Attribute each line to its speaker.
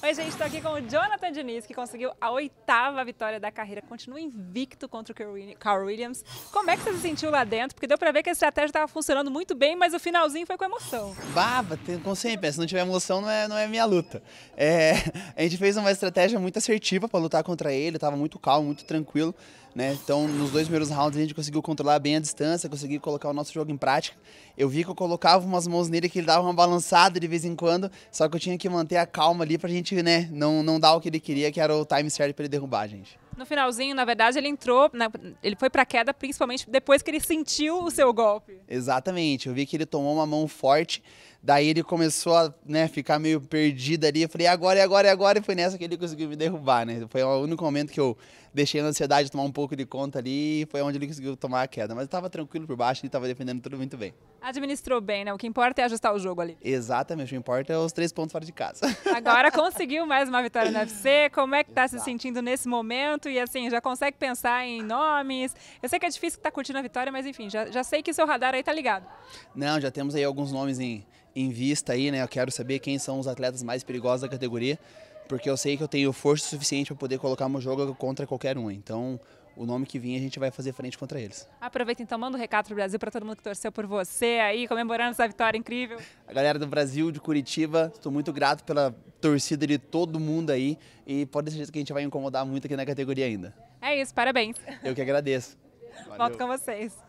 Speaker 1: Oi, gente, estou aqui com o Jonathan Diniz, que conseguiu a oitava vitória da carreira. Continua invicto contra o Carl Williams. Como é que você se sentiu lá dentro? Porque deu para ver que a estratégia estava funcionando muito bem, mas o finalzinho foi com emoção.
Speaker 2: Baba, como sempre, né? se não tiver emoção não é, não é minha luta. É, a gente fez uma estratégia muito assertiva para lutar contra ele, estava muito calmo, muito tranquilo. Né? Então, nos dois primeiros rounds a gente conseguiu controlar bem a distância, conseguiu colocar o nosso jogo em prática. Eu vi que eu colocava umas mãos nele que ele dava uma balançada de vez em quando, só que eu tinha que manter a calma ali para a gente né, não, não dá o que ele queria, que era o time certo para ele derrubar a gente.
Speaker 1: No finalzinho, na verdade, ele entrou, na, né, ele foi pra queda principalmente depois que ele sentiu o seu golpe.
Speaker 2: Exatamente, eu vi que ele tomou uma mão forte, daí ele começou a né, ficar meio perdido ali. Eu falei, agora, agora, agora, e foi nessa que ele conseguiu me derrubar, né? Foi o único momento que eu deixei a ansiedade tomar um pouco de conta ali, e foi onde ele conseguiu tomar a queda. Mas eu tava tranquilo por baixo, ele tava defendendo tudo muito bem.
Speaker 1: Administrou bem, né? O que importa é ajustar o jogo ali.
Speaker 2: Exatamente, o que importa é os três pontos fora de casa.
Speaker 1: Agora conseguiu mais uma vitória no UFC. Como é que tá Exato. se sentindo nesse momento? e assim, já consegue pensar em nomes. Eu sei que é difícil que tá curtindo a vitória, mas enfim, já, já sei que seu radar aí tá ligado.
Speaker 2: Não, já temos aí alguns nomes em, em vista aí, né? Eu quero saber quem são os atletas mais perigosos da categoria porque eu sei que eu tenho força suficiente para poder colocar meu jogo contra qualquer um. Então, o nome que vir, a gente vai fazer frente contra eles.
Speaker 1: Aproveita então, manda um recado pro Brasil para todo mundo que torceu por você aí, comemorando essa vitória incrível.
Speaker 2: A galera do Brasil, de Curitiba, estou muito grato pela torcida de todo mundo aí e pode ser que a gente vai incomodar muito aqui na categoria ainda.
Speaker 1: É isso, parabéns. Eu que agradeço. Valeu. Volto com vocês.